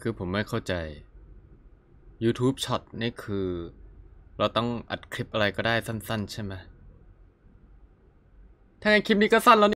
คือผมไม่เข้าใจ YouTube s h o t นี่คือเราต้องอัดคลิปอะไรก็ได้สั้นๆใช่ไหมถ้ายั้นคลิปนี้ก็สั้นแล้ว